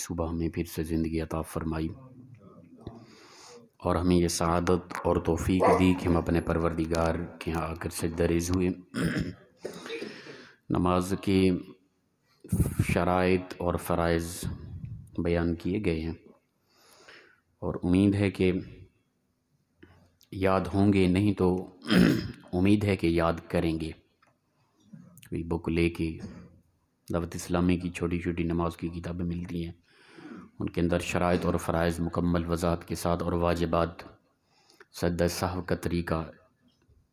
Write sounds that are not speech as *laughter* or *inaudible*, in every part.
सुबह हमें फिर से ज़िंदगी अता फ़रमाई और हमें यह शहादत और तोफ़ी दी कि हम अपने परवरदिगार के यहाँ आकर से दरेज हुए नमाज के शरात और फ़रज़ बयान किए गए हैं और उम्मीद है कि याद होंगे नहीं तो *clears throat* उम्मीद है कि याद करेंगे कोई बुक ले के दावत इस्लामी की छोटी छोटी नमाज की किताबें मिलती हैं उनके अंदर शरात और फ़रज़ मुकम्मल वजाहत के साथ और वाजबात सद साहब का तरीका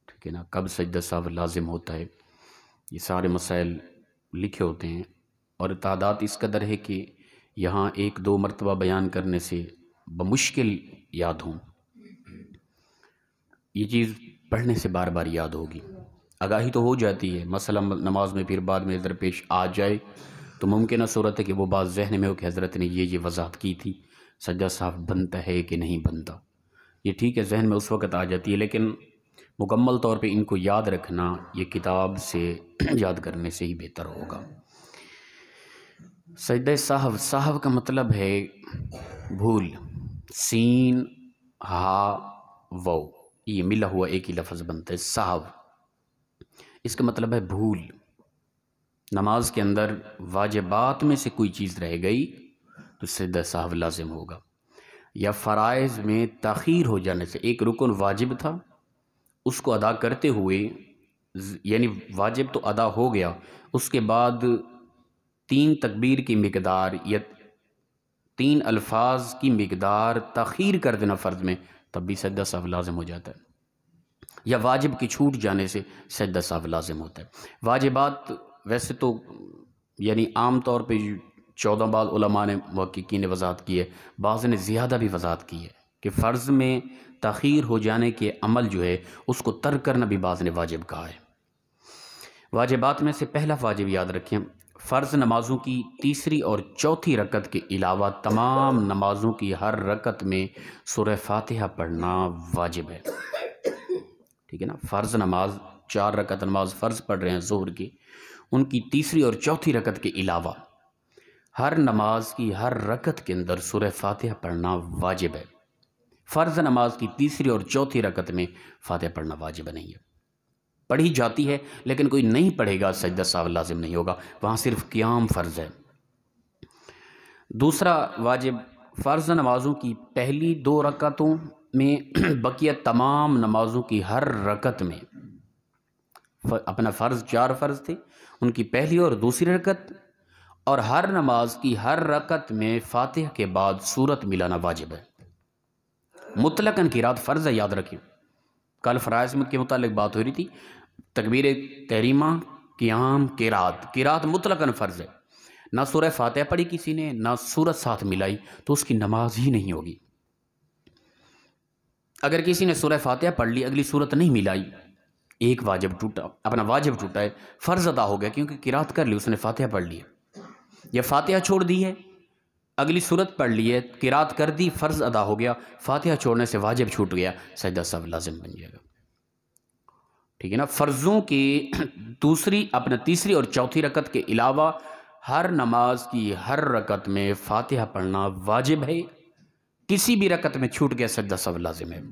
ठीक है ना कब सद साहब लाजिम होता है ये सारे मसाइल लिखे होते हैं और तादाद इस कदर है कि यहाँ एक दो मरतबा बयान करने से बमुश्किल याद हों ये चीज़ पढ़ने से बार बार याद होगी आगाही तो हो जाती है मसला नमाज में फिर बाद में दरपेश आ जाए तो मुमकिन सूरत है कि वो बात जहन में हो कि हज़रत ने ये ये वजाहत की थी सज्जा साहब बनता है कि नहीं बनता ये ठीक है जहन में उस वक़्त आ जाती है लेकिन मुकम्मल तौर पे इनको याद रखना ये किताब से *clears throat* याद करने से ही बेहतर होगा सजद साहब साहब का मतलब है भूल सीन हा वो ये मिला हुआ एक ही लफ्ज़ बनता है साहब इसका मतलब है भूल नमाज के अंदर वाजबात में से कोई चीज़ रह गई तो सदा साहव लाजिम होगा या फ़रज़ में तखीर हो जाने से एक रुकन वाजिब था उसको अदा करते हुए यानी वाजिब तो अदा हो गया उसके बाद तीन तकबीर की मकदार या तीन अल्फाज की मकदार तखीर कर देना फ़र्ज में तब भी सदा साहब लाजम हो जाता है या वाजिब की छूट जाने से सजदा साहब लाजम होता है वाजिबात वैसे तो यानी आम तौर पे चौदह बाद उलमा ने महक्की ने वजात की है बाज़ ने ज़्यादा भी वजात की है कि फ़र्ज़ में तखीर हो जाने के अमल जो है उसको तर्क करना भी बाज़ ने वाजिब कहा है वाजिबात में से पहला वाजिब याद रखें फ़र्ज़ नमाज़ों की तीसरी और चौथी रकत के अलावा तमाम नमाज़ों की हर रकत में सुर फातहा पढ़ना वाजिब है ठीक है ना फ़र्ज़ नमाज चार रकत नमाज फ़र्ज़ पढ़ रहे हैं जोहर की उनकी तीसरी और चौथी रकत के अलावा हर नमाज की हर रकत के अंदर सुरह फातह पढ़ना वाजिब है फ़र्ज़ नमाज की तीसरी और चौथी रकत में फातह पढ़ना वाजिब नहीं है पढ़ी जाती है लेकिन कोई नहीं पढ़ेगा सजदा साहब लाजिम नहीं होगा वहाँ सिर्फ क्याम फ़र्ज़ है दूसरा वाजिब फ़र्ज़ नमाज़ों की पहली दो रकतों में *clears throat* बकिया तमाम नमाज़ों की हर रकत में अपना फ़र्ज़ चार फ़र्ज़ थे उनकी पहली और दूसरी रकत और हर नमाज की हर रकत में फातह के बाद सूरत मिलाना वाजिब है मुतलकन की रात फ़र्ज़ है याद रखें कल फराज के मुतालिक बात हो रही थी तकबीर तहरीमा क्याम किरात किरात मुतलकन फ़र्ज़ है ना सूरह फातह पढ़ी किसी ने ना सूरत साथ मिलाई तो उसकी नमाज ही नहीं होगी अगर किसी ने सूरह फातह पढ़ ली अगली सूरत नहीं मिलाई एक वाजिब टूटा अपना वाजिब टूटा है फ़र्ज़ अदा हो गया क्योंकि किरात कर ली उसने फातिहा पढ़ ली या फातिहा छोड़ दी है अगली सूरत पढ़ ली है किरात कर दी फ़र्ज़ अदा हो गया फातिहा छोड़ने से वाजिब छूट गया सजदा सब लाजिम बन जाएगा ठीक है ना फ़र्ज़ों की *clears throat* दूसरी अपने तीसरी और चौथी रकत के अलावा हर नमाज की हर रकत में फातिहा पढ़ना वाजिब है किसी भी रकत में छूट गया सजदा सब लाजिम है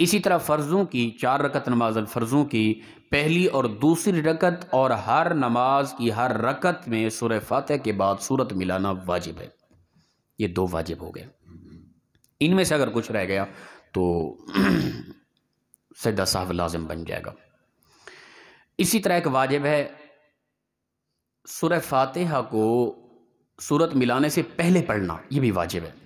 इसी तरह फ़र्ज़ों की चार रकत नमाज फ़र्ज़ों की पहली और दूसरी रकत और हर नमाज की हर रकत में सुर फातह के बाद सूरत मिलाना वाजिब है ये दो वाजिब हो गए इनमें से अगर कुछ रह गया तो *clears throat* सदा साहब लाजम बन जाएगा इसी तरह एक वाजिब है सुर फातहा को सूरत मिलाने से पहले पढ़ना ये भी वाजिब है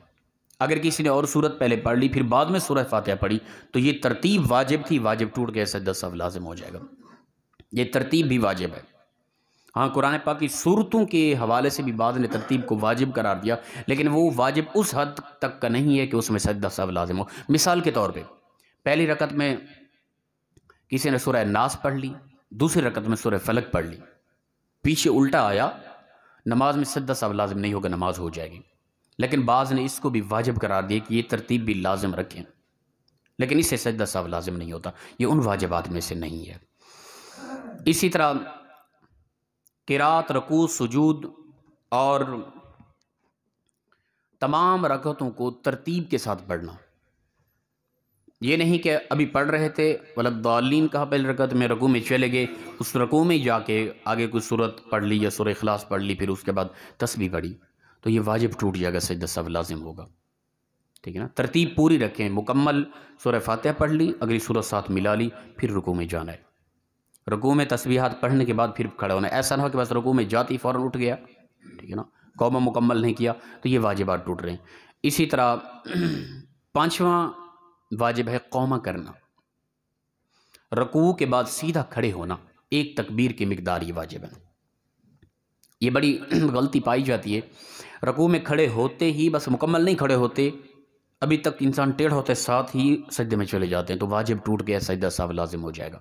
अगर किसी ने और सूरत पहले पढ़ ली फिर बाद में सूरह फातह पढ़ी तो ये तरतीब वाजिब थी वाजिब टूट गया सजदा सब लाजिम हो जाएगा ये तरतीब भी वाजिब है हाँ कुरान पाक की सूरतों के हवाले से भी बाद ने तरतीब को वाजिब करार दिया लेकिन वो वाजिब उस हद तक का नहीं है कि उसमें सजदा सब लाजिम हो मिसाल के तौर पर पहली रकत में किसी ने सुरह नास पढ़ ली दूसरी रकत में सुरह फलक पढ़ ली पीछे उल्टा आया नमाज में सजदा सब लाजिम नहीं होगा नमाज हो जाएगी लेकिन बाज़ ने इसको भी वाजिब करार दिया कि ये तरतीब भी लाजम रखें लेकिन इससे सजदा साहब लाजम नहीं होता ये उन वाजिबात में से नहीं है इसी तरह किरात रकू सजूद और तमाम रकतों को तरतीब के साथ पढ़ना ये नहीं कि अभी पढ़ रहे थे वलदालीन कहा पहले रकत में रकू में चले गए उस रकू में जाके आगे कोई सूरत पढ़ ली या सुर अखलास पढ़ ली फिर उसके बाद तस्वीर पढ़ी तो ये वाजिब टूट जाएगा सजदा सब लाजिम होगा ठीक है ना तरतीब पूरी रखें मुकम्मल सूर्य फातह पढ़ ली अगली सूरत साथ मिला ली फिर रुकू में जाना है रुकू में तस्वीर पढ़ने के बाद फिर खड़ा होना है ऐसा ना हो कि बस रुकू में जाती फ़ौर उठ गया ठीक है ना कौम मुकम्मल नहीं किया तो ये वाजिबात टूट रहे हैं इसी तरह *clears throat* पाँचवा वाजिब है कौमा करना रकू के बाद सीधा खड़े होना एक तकबीर की मकदार ये वाजिब है ये बड़ी *clears throat* गलती पाई जाती है रकू में खड़े होते ही बस मुकम्मल नहीं खड़े होते अभी तक इंसान टेढ़ होते साथ ही सजदे में चले जाते हैं तो वाजिब टूट गया सजदा साहब लाजिम हो जाएगा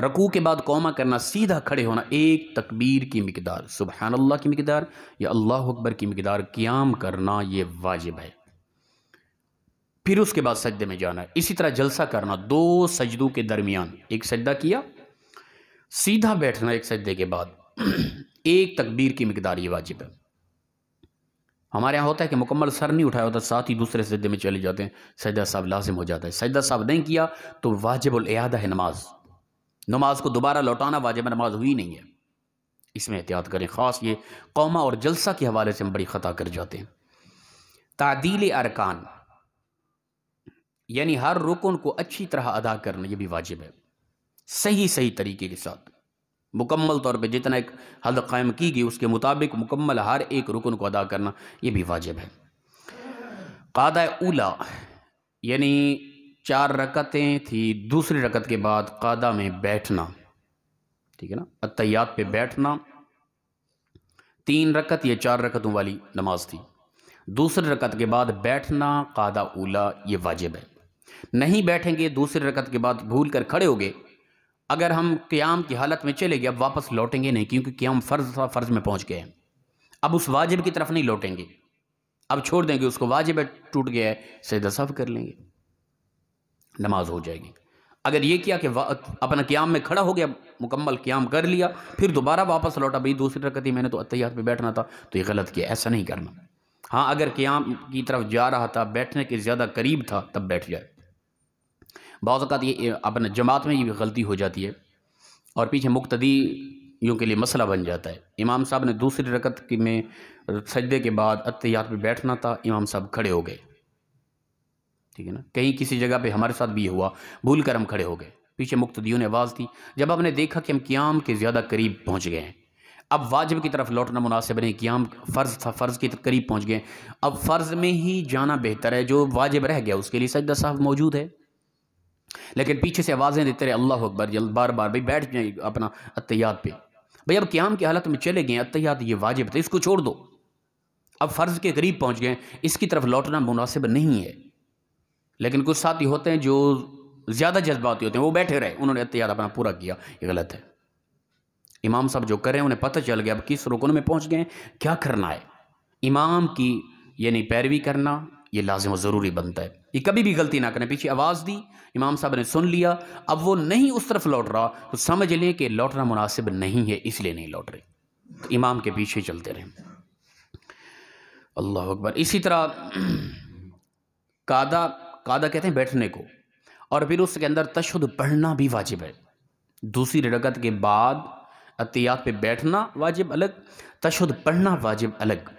रकू के बाद कौमा करना सीधा खड़े होना एक तकबीर की मकदार सुबहान अल्लाह की मकदार या अल्लाह अकबर की मकदार क्याम करना ये वाजिब है फिर उसके बाद सजदे में जाना है इसी तरह जलसा करना दो सजदों के दरमियान एक सजदा किया सीधा बैठना एक सजदे के बाद *clears throat* एक तकबीर की मकदार ये वाजिब है हमारे यहाँ होता है कि मुकम्मल सर नहीं उठाया होता साथ ही दूसरे सजदे में चले जाते हैं सजदा साहब लाजिम हो जाता है सजदा साहब नहीं किया तो वाजिब वाजिबुलदा है नमाज नमाज को दोबारा लौटाना वाजिब नमाज हुई नहीं है इसमें एहतियात करें ख़ास ये कौमा और जलसा के हवाले से हम बड़ी ख़ता कर जाते हैं तादील अरकान यानी हर रुकन को अच्छी तरह अदा करना यह भी वाजिब है सही सही तरीके के साथ मुकम्मल तौर पर जितना एक हद कायम की गई उसके मुताबिक मुकम्मल हर एक रुकन को अदा करना यह भी वाजिब है कादा उला यानी चार रकतें थी दूसरी रकत के बाद कादा में बैठना ठीक है ना अतयात पे बैठना तीन रकत या चार रकतों वाली नमाज थी दूसरी रकत के बाद बैठना कादा उला ये वाजिब है नहीं बैठेंगे दूसरी रकत के बाद भूल कर खड़े हो गए अगर हम क़्याम की हालत में चले गए अब वापस लौटेंगे नहीं क्योंकि क़्याम फ़र्ज़ था फ़र्ज़ में पहुँच गए अब उस वाजिब की तरफ नहीं लौटेंगे अब छोड़ देंगे उसको वाजिब टूट गया है सजदा साफ कर लेंगे नमाज हो जाएगी अगर ये किया कि अपना क्याम में खड़ा हो गया मुकम्मल क्याम कर लिया फिर दोबारा वापस लौटा भाई दूसरी रकती मैंने तो अतियात पर बैठना था तो ये गलत किया ऐसा नहीं करना हाँ अगर क्याम की तरफ जा रहा था बैठने के ज़्यादा करीब था तब बैठ जाए बाज़ात ये अपने जमात में ये भी गलती हो जाती है और पीछे मुक्तदी यूँ के लिए मसला बन जाता है इमाम साहब ने दूसरी रकत में सजदे के बाद अतियात पर बैठना था इमाम साहब खड़े हो गए ठीक है ना कहीं किसी जगह पे हमारे साथ भी ये हुआ भूल कर हम खड़े हो गए पीछे मुख्तदियों ने आवाज़ दी जब हमने देखा कि हम क्याम के ज़्यादा करीब पहुँच गए हैं अब वाजिब की तरफ लौटना मुनासिब नहीं क्याम फ़र्ज़ था फ़र्ज़ के करीब पहुँच गए अब फ़र्ज़ में ही जाना बेहतर है जो वाजिब रह गया उसके लिए सजदा साहब मौजूद है लेकिन पीछे से आवाज़ें देते रहे अल्लाह अकबर बार बार भाई बैठ जाए अपना अतियात पे भाई अब क्याम की हालत में चले गए अतियात ये वाजिब थे इसको छोड़ दो अब फ़र्ज़ के करीब पहुँच गए इसकी तरफ लौटना मुनासिब नहीं है लेकिन कुछ साथी होते हैं जो ज़्यादा जज्बाती होते हैं वो बैठे रहे उन्होंने अतियात अपना पूरा किया ये गलत है इमाम साहब जो कर रहे हैं उन्हें पता चल गया अब किस रुकन में पहुँच गए क्या करना है इमाम की यानी पैरवी करना ये लाजिम और ज़रूरी बनता है ये कभी भी गलती ना करें पीछे आवाज़ दी इमाम साहब ने सुन लिया अब वो नहीं उस तरफ लौट रहा तो समझ लें कि लौटना मुनासिब नहीं है इसलिए नहीं लौट रहे तो इमाम के पीछे चलते रहें अल्लाह अकबर इसी तरह *clears throat* कादा कादा कहते हैं बैठने को और फिर उसके अंदर तशद पढ़ना भी वाजिब है दूसरी रगत के बाद अतियात पे बैठना वाजिब अलग तशद पढ़ना वाजिब अलग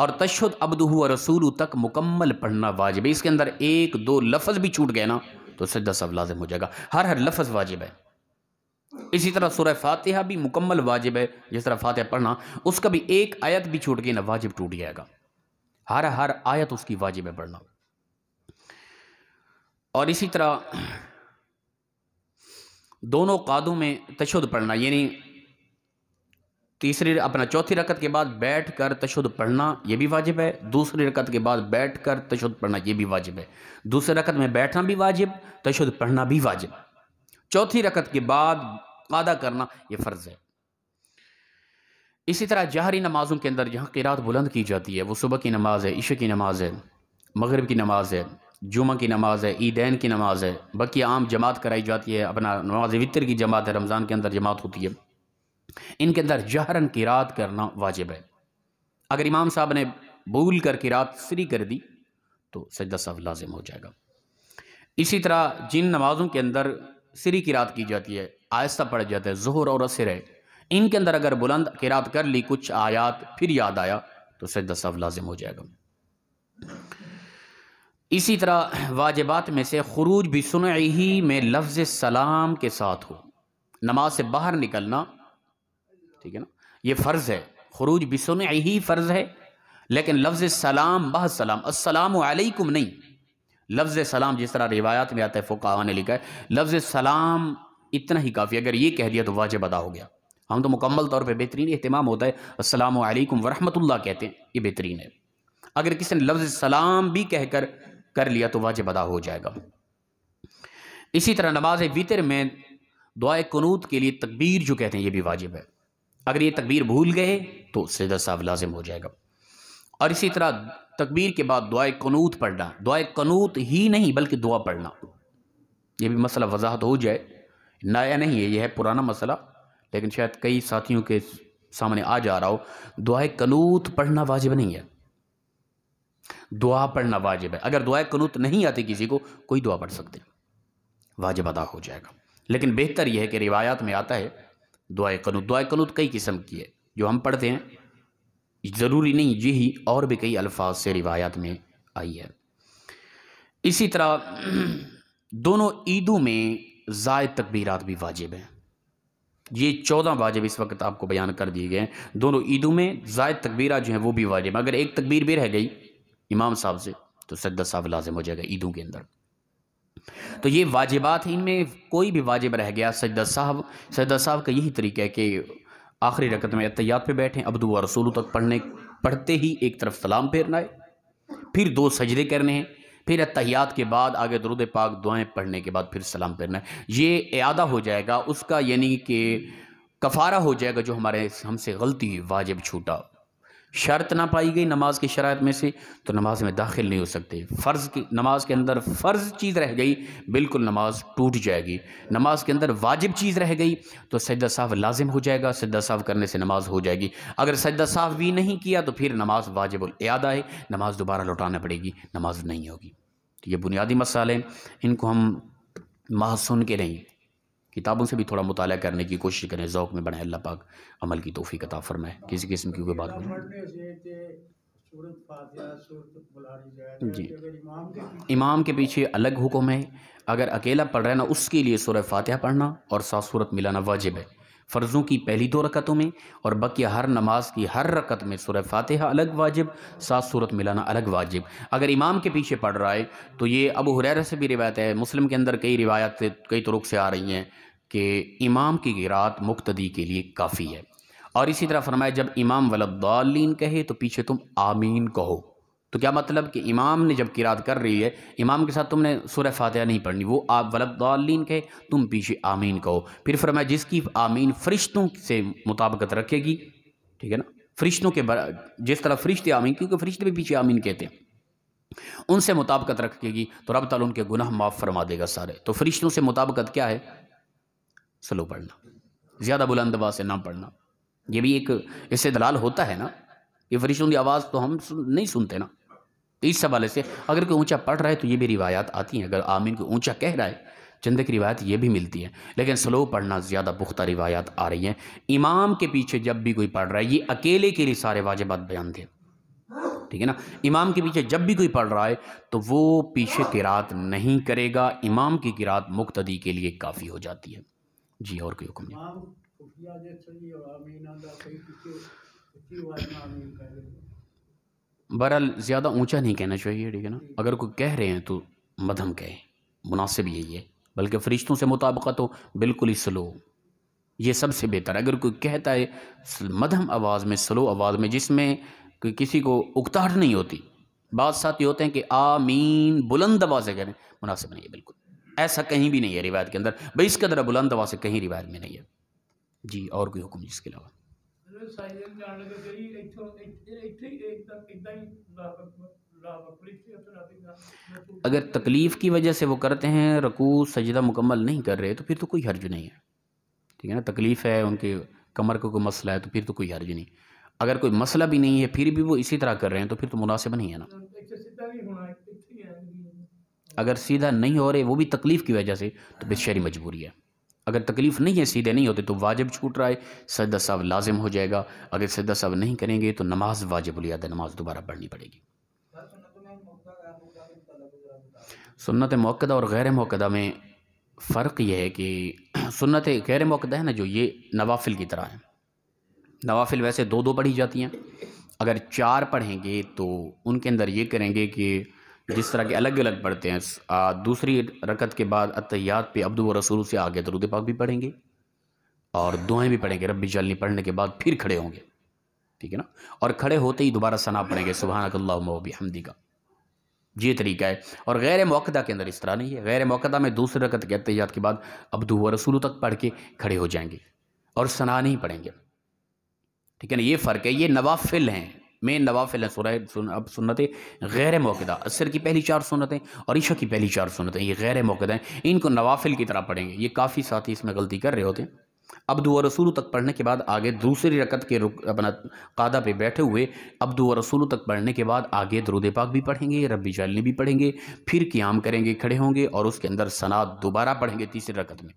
और तशद अब्दू व रसूल तक मुकम्मल पढ़ना वाजिब है इसके अंदर एक दो लफज भी छूट गए ना तो सजदा सब लाजिम हो जाएगा हर हर लफज वाजिब है इसी तरह सुरह फातिहा भी मुकम्मल वाजिब है जिस तरह फातिहा पढ़ना उसका भी एक आयत भी छूट गई ना वाजिब टूट जाएगा हर हर आयत उसकी वाजिब है पढ़ना और इसी तरह दोनों कादों में तशद पढ़ना यानी तीसरी अपना चौथी रकत के बाद बैठ कर तशद पढ़ना यह भी वाजिब है दूसरी रकत के बाद बैठ कर तशद पढ़ना यह भी वाजिब है दूसरी रकत में बैठना भी वाजिब तशद पढ़ना भी वाजिब चौथी रकत के बाद अदा करना यह फ़र्ज़ है इसी तरह जहरी नमाज़ों के अंदर जहाँ किरात बुलंद की जाती है वो सुबह की नमाज़ है ईशे की नमाज़ है मगरब की नमाज़ है जुमा की नमाज़ है ईदैन की नमाज़ है बाकी आम जमात कराई जाती है अपना नमाज वितर की जमात है रमज़ान के अंदर जमात होती है इनके अंदर जहरन की रात करना वाजिब है अगर इमाम साहब ने भूल कर की रात सरी कर दी तो सजदा साहब लाजिम हो जाएगा इसी तरह जिन नमाज़ों के अंदर सरी रात की जाती है आहिस्ता पड़ जाता है जहर और असर है इनके अंदर अगर बुलंद किरात कर ली कुछ आयात फिर याद आया तो सजदा साहब लाजिम हो जाएगा इसी तरह वाजिबात में से खरूज भी सुन ही में लफ्ज़ सलाम के साथ हो नमाज से बाहर निकलना ठीक है ना ये फ़र्ज़ है खरूज बिसन ही फ़र्ज़ है लेकिन लफ्ज़ सलाम बह सलाम असलकुम नहीं लफ्ज़ सलाम जिस तरह रिवायात में आता है फोका ने लिखा है लफ्ज़ सलाम इतना ही काफ़ी अगर ये कह दिया तो वाजब अदा हो गया हम तो मुकम्मल तौर पर बेहतरीन अहतमाम होता है असलकम वरहमतुल्ला कहते हैं ये बेहतरीन है अगर किसी ने लफ्ज़ सलाम भी कहकर कर लिया तो वाजब अदा हो जाएगा इसी तरह नमाज वितर में दुआ कनूत के लिए तकबीर जो कहते हैं ये भी वाजिब है अगर ये तकबीर भूल गए तो सजदा साहब लाजिम हो जाएगा और इसी तरह तकबीर के बाद दुआ कनूत पढ़ना दुआ कनूत ही नहीं बल्कि दुआ पढ़ना ये भी मसला वजाहत हो जाए नया नहीं है यह है पुराना मसला लेकिन शायद कई साथियों के सामने आ जा रहा हो दुआ कनूत पढ़ना वाजिब नहीं है दुआ पढ़ना वाजिब है अगर दुआ कनूत नहीं आती किसी को कोई दुआ पढ़ सकते वाजिब अदा हो जाएगा लेकिन बेहतर यह है कि रिवायात में आता है दुआ कनूत दुआ कनूत कई किस्म की है जो हम पढ़ते हैं ज़रूरी नहीं यही और भी कई अल्फाज से रिवायात में आई है इसी तरह दोनों ईदों में जायद तकबीरात भी वाजिब हैं ये चौदह वाजिब इस वक्त आपको बयान कर दिए गए हैं दोनों ईदों में जायद तकबीरा जो हैं वो भी वाजिब अगर एक तकबीर भी रह गई इमाम साहब से तो सद्दा साहब लाजिम हो जाएगा ईदों के अंदर तो ये वाजिबात हैं इनमें कोई भी वाजिब रह गया सजदा साहब सजदा साहब का यही तरीका है कि आखिरी रकत में अतयात पे बैठें अब्दू व रसूल तक पढ़ने पढ़ते ही एक तरफ सलाम फेरना है फिर दो सजदे करने हैं फिर अतहियात के बाद आगे दरुद पाक दुआएं पढ़ने के बाद फिर सलाम फेरना है ये अदा हो जाएगा उसका यानी कि कफ़ारा हो जाएगा जो हमारे हमसे गलती वाजिब छूटा शर्त ना पाई गई नमाज की शरात में से तो नमाज में दाखिल नहीं हो सकते फ़र्ज़ की नमाज के अंदर फ़र्ज़ चीज़ रह गई बिल्कुल नमाज टूट जाएगी नमाज के अंदर वाजिब चीज़ रह गई तो सजदा साहब लाजिम हो जाएगा सजदा साहब करने से नमाज हो जाएगी अगर सजदा साहब भी नहीं किया तो फिर नमाज वाजिब यादा है नमाज दोबारा लौटाना पड़ेगी नमाज नहीं होगी तो ये बुनियादी मसाले इनको हम महासुन के नहीं किताबों से भी थोड़ा मुताल करने की कोशिश करें जौक में बढ़ें अल्लाह पाक अमल की तोहफी का ताफर में किसी किस्म की कोई बात नहीं जी इमाम के पीछे अलग हुक्म है अगर अकेला पढ़ रहा है ना उसके लिए सूर फातह पढ़ना और सात सूरत मिलाना वाजिब है फ़र्ज़ों की पहली दो रकतों में और बकिया हर नमाज की हर रकत में सूरह फातिहा अलग वाजिब सात सूरत मिलाना अलग वाजिब अगर इमाम के पीछे पढ़ रहा है तो ये अबू हुरैरा से भी रिवायत है मुस्लिम के अंदर कई रिवायत कई तरुक से आ रही हैं कि इमाम की गिरात मुख्तदी के लिए काफ़ी है और इसी तरह फरमाया जब इमाम वलद्दालीन कहे तो पीछे तुम आमीन कहो तो क्या मतलब कि इमाम ने जब किरात कर रही है इमाम के साथ तुमने सुर फातह नहीं पढ़नी वो आप वलबद्दीन कहे तुम पीछे आमीन कहो फिर फरमाए जिसकी आमीन फरिश्तों से मुताबकत रखेगी ठीक है ना फरिश्तों के जिस तरह फरिश्ते आमीन क्योंकि फरिश्ते भी पीछे आमीन कहते हैं उनसे मुताबकत रखेगी तो रब ताल उनके गुनाह माफ़ फरमा देगा सारे तो फरिश्तों से मुताबकत क्या है स्लो पढ़ना ज़्यादा बुलंदबाज से ना पढ़ना ये भी एक इससे दलाल होता है ना ये फरिश्तों की आवाज़ तो हम नहीं सुनते ना इस हवाले से अगर कोई ऊंचा पढ़ रहा है तो ये भी रिवायात आती हैं अगर आमिर को ऊंचा कह रहा है चंद की रिवायत ये भी मिलती है लेकिन स्लो पढ़ना ज़्यादा पुख्ता रिवायात आ रही हैं इमाम के पीछे जब भी कोई पढ़ रहा है ये अकेले के लिए सारे वाजबात बयान थे ठीक है ना इमाम के पीछे जब भी कोई पढ़ रहा है तो वो पीछे किरात नहीं करेगा इमाम की किरात मुख्तदी के लिए काफ़ी हो जाती है जी और कोई हुक्म नहीं बहरहाल ज़्यादा ऊंचा नहीं कहना चाहिए ठीक है ना अगर कोई कह रहे हैं तो मधम कहे मुनासिब यही है बल्कि फरिश्तों से मुताबकत हो बिल्कुल ही स्लो ये सबसे बेहतर अगर कोई कहता है मधम आवाज़ में स्लो आवाज़ में जिसमें कि किसी को उकताहट नहीं होती बात साथ ये होते हैं कि आमीन बुलंद आवाज़ें करें मुनासिब नहीं है बिल्कुल ऐसा कहीं भी नहीं है रिवायत के अंदर भाई इसके अंदर बुलंद आवाज़ कहीं रिवायत में नहीं है जी और कोई हुक्म इसके अलावा अगर तकलीफ़ की वजह से वो करते हैं रकू सजदा मुकम्मल नहीं कर रहे तो फिर तो कोई हर्ज नहीं है ठीक है ना तकलीफ़ है उनके कमर को कोई मसला है तो फिर तो कोई हर्ज नहीं अगर कोई मसला भी नहीं है फिर भी वो इसी तरह कर रहे हैं तो फिर तो मुनासिब नहीं है ना अगर सीधा नहीं हो रहे वो भी तकलीफ़ की वजह से तो बेचारी मजबूरी है अगर तकलीफ़ नहीं है सीधे नहीं होते तो वाजिब छूट रहा है सजदा साहब लाजिम हो जाएगा अगर सजदा साहब नहीं करेंगे तो नमाज वाजिबुलियाद नमाज दोबारा पढ़नी पड़ेगी सुन्नत मौकदा और गैर मौकदा में फ़र्क यह है कि *clears throat* सुन्नत गैर मौकदा है ना जो ये नवाफिल की तरह है नवाफिल वैसे दो दो पढ़ी जाती हैं अगर चार पढ़ेंगे तो उनके अंदर ये करेंगे कि जिस तरह के अलग अलग पढ़ते हैं दूसरी रकत के बाद अतयात पे व रसूल से आगे दरुद पाक भी पढ़ेंगे और दुआएं भी पढ़ेंगे रबी चलनी पढ़ने के बाद फिर खड़े होंगे ठीक है ना और खड़े होते ही दोबारा सना पढ़ेंगे सुबह सुबहानकल्लाबी हमदी का ये तरीका है और गैर मौकदा के अंदर इस तरह नहीं है गैर मौकदा में दूसरे रकत के अतियात के बाद अब्दू रसूल तक पढ़ के खड़े हो जाएंगे और सना नहीं पढ़ेंगे ठीक है ना ये फ़र्क है ये नवाफिल हैं मेन नवाफिल हैं सुरह सुन, अब सुनतें गैर मौकदा असर की पहली चार सुनतें और ईशा की पहली चार सुनतें ये गैर मौकदा हैं इनको नवाफिल की तरह पढ़ेंगे ये काफ़ी साथी इसमें गलती कर रहे होते हैं अब व रसूलों तक पढ़ने के बाद आगे दूसरी रकत के रुक अपना कादा पे बैठे हुए अब व रसूलों तक पढ़ने के बाद आगे दरुद पाक भी पढ़ेंगे रबी जालनी भी पढ़ेंगे फिर क्याम करेंगे खड़े होंगे और उसके अंदर सनात दोबारा पढ़ेंगे तीसरी रकत में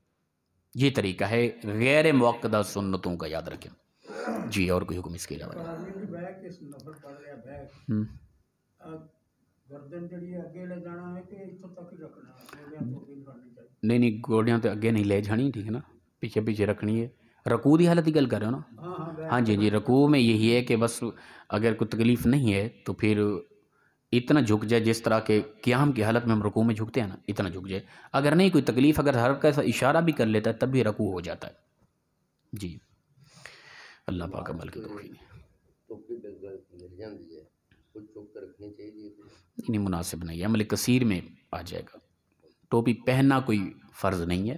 ये तरीका है गैर मौकदा सुन्नतों का याद रखें जी और कोई हुक्म इसके अलावा नहीं तो हम्म। तो नहीं गोडियाँ तो अगे नहीं ले जानी ठीक है ना पीछे पीछे रखनी है रकू की हालत की गल कर रहे हो ना हाँ, हाँ, हाँ जी जी रकू में यही है कि बस अगर कोई तकलीफ़ नहीं है तो फिर इतना झुक जाए जिस तरह के क्याम की हालत में हम रकू में झुकते हैं ना इतना झुक जाए अगर नहीं कोई तकलीफ़ अगर हर का इशारा भी कर लेता है तब भी रकू हो जाता है जी अल्लाह पाक अमल की दुखी तो तो नहीं मुनासिब नहीं है अमल कसीर में आ जाएगा टोपी पहनना कोई फ़र्ज़ नहीं है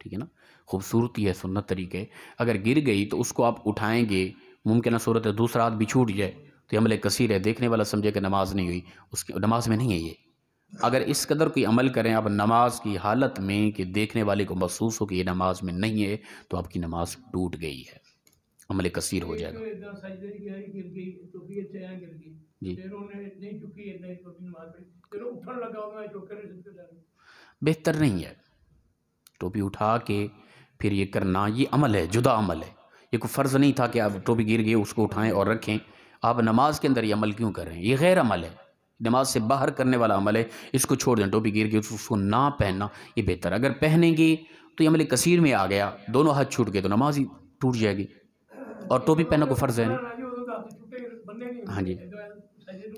ठीक है ना खूबसूरती है सुन्नत तरीके अगर गिर गई तो उसको आप उठाएंगे मुमकिन सूरत है दूसरा हाथ भी छूट जाए तो ये अमल कसीर है देखने वाला समझे कि नमाज नहीं हुई उसकी नमाज में नहीं है ये अगर इस कदर कोई अमल करें आप नमाज की हालत में कि देखने वाले को महसूस हो कि ये नमाज में नहीं है तो आपकी नमाज टूट गई है अमल कसीर हो तो जाएगा तो तो अच्छा बेहतर नहीं है टोपी उठा के फिर ये करना ये अमल है जुदा अमल है ये कोई फ़र्ज़ नहीं था कि आप टोपी गिर गए उसको उठाएं और रखें आप नमाज के अंदर ये अमल क्यों कर रहे हैं ये गैर अमल है नमाज से बाहर करने वाला अमल है इसको छोड़ दें टोपी गिर गई उसको ना पहनना ये बेहतर अगर पहनेंगे तो ये अमल कसीर में आ गया दोनों हाथ छूट गए तो नमाज ही टूट जाएगी और टोपी पहनने फ़र्ज़ है ना हाँ जी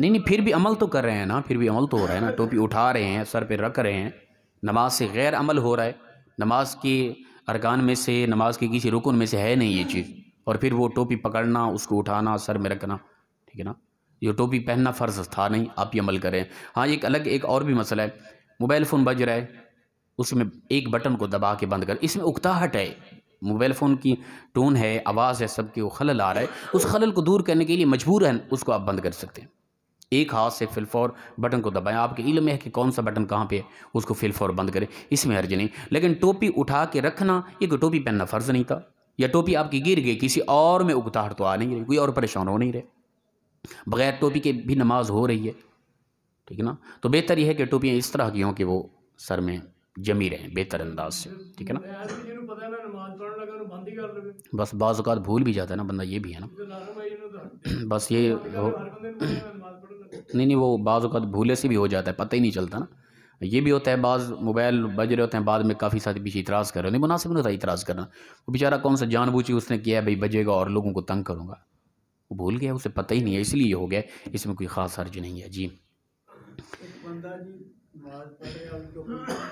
नहीं नहीं फिर भी अमल तो कर रहे हैं ना फिर भी अमल तो हो रहा है ना टोपी उठा रहे हैं सर पे रख रहे हैं नमाज से गैर अमल हो रहा है नमाज के अरकान में से नमाज के किसी रुकन में से है नहीं ये चीज़ और फिर वो टोपी पकड़ना उसको उठाना सर में रखना ठीक है ना ये टोपी पहनना फ़र्ज था नहीं आप ये अमल करें हाँ एक अलग एक और भी मसला है मोबाइल फ़ोन बज रहा है उसमें एक बटन को दबा के बंद कर इसमें उकताहट है मोबाइल फ़ोन की टोन है आवाज़ है सब के वो खलल आ रहा है उस खलल को दूर करने के लिए मजबूर है उसको आप बंद कर सकते हैं एक हाथ से फिलफौर बटन को दबाएं आपके इल्म है कि कौन सा बटन कहाँ पे है उसको फिलफौर बंद करें इसमें हर्ज नहीं लेकिन टोपी उठा के रखना एक टोपी पहनना फ़र्ज़ नहीं था या टोपी आपकी गिर गई किसी और में उगताहट तो आ नहीं रही कोई और परेशान हो नहीं रहे बगैर टोपी के भी नमाज हो रही है ठीक है ना तो बेहतर यह है कि टोपियाँ इस तरह की हों कि वो सर में जमी रहें बेहतर अंदाज से ठीक है ना बस बाज़ अवत भूल भी जाता है ना बंदा ये भी है ना बस ये नहीं नहीं वो बाज़ अवत भूले से भी हो जाता है पता ही नहीं चलता ना ये भी होता है बाज़ मोबाइल बज रहे होते हैं बाद में काफ़ी सारे पीछे इतराज़ कर रहे होते मुनासिब नहीं होता इतराज़ करना वो बेचारा कौन सा जानबूझी उसने किया है भाई बजेगा और लोगों को तंग करूँगा वो भूल गया उसे पता ही नहीं है इसलिए हो गया इसमें कोई ख़ास हर्ज नहीं है जी नहीं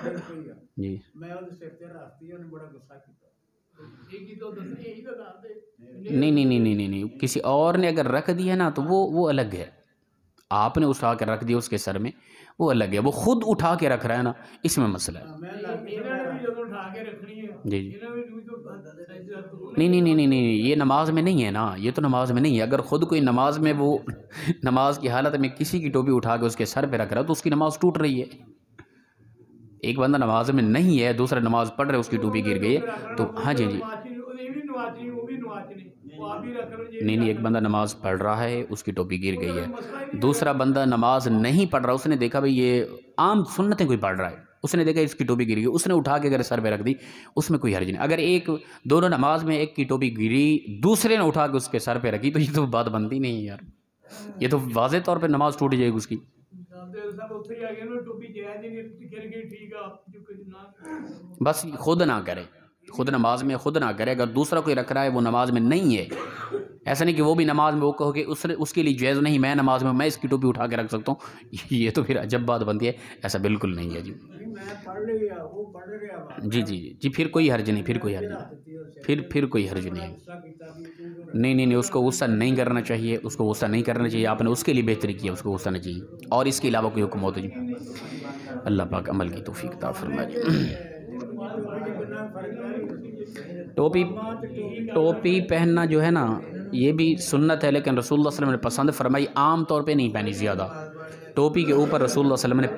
नहीं नहीं नहीं नहीं किसी और ने अगर रख दिया ना तो वो वो अलग है आपने उठा के रख दिया उसके सर में वो अलग है वो खुद उठा के रख रहा है ना इसमें मसला है जी जी नहीं नहीं नहीं नहीं नहीं ये नमाज में नहीं है ना ये तो नमाज में नहीं है अगर ख़ुद कोई नमाज में वो नमाज की हालत में किसी की टोपी उठा के उसके सर पे रख रहा है तो उसकी नमाज टूट रही है एक बंदा नमाज में नहीं है दूसरा नमाज पढ़ रहा है उसकी टोपी गिर गई है तो हाँ जी जी नहीं नहीं एक बंदा नमाज पढ़ रहा है उसकी टोपी गिर गई है दूसरा बंदा नमाज नहीं पढ़ रहा उसने देखा भाई ये आम सुनते कोई पढ़ रहा है उसने देखा इसकी टोपी गिर गई उसने उठा के अगर सर पे रख दी उसमें कोई हर्ज नहीं अगर एक दोनों नमाज में एक की टोपी गिरी दूसरे ने उठा के उसके सर पे रखी तो ये तो बात बनती नहीं यार ये तो वाजे तौर पर नमाज टूट जाएगी उसकी बस खुद ना करे खुद नमाज में खुद ना करे अगर दूसरा कोई रख रहा है वो नमाज में नहीं है ऐसा नहीं कि वो भी नमाज में वो कहो कि उस उसके लिए जायज़ नहीं मैं नमाज में मैं इसकी टोपी उठा के रख सकता हूँ *laughs* ये तो फिर अजब बात बनती है ऐसा बिल्कुल नहीं है जी जी जी जी जी फिर कोई हर्ज नहीं फिर कोई हर्ज नहीं फिर फिर कोई हर्ज नहीं नहीं नहीं नहीं उसको गुस्सा नहीं करना चाहिए उसको गुस्सा नहीं करना चाहिए आपने उसके लिए बेहतरी किया उसको गुस्सा नहीं चाहिए और इसके अलावा कोई हुक्म हो जी अल्लाह पाक अमल की तोफ़ी फरमा जी टोपी टोपी पहनना जो है ना ये भी सुन्नत है लेकिन रसूल वसलम ने पसंद फरमाई आम तौर पे नहीं पहनी ज़्यादा टोपी के ऊपर रसूल वसलम ने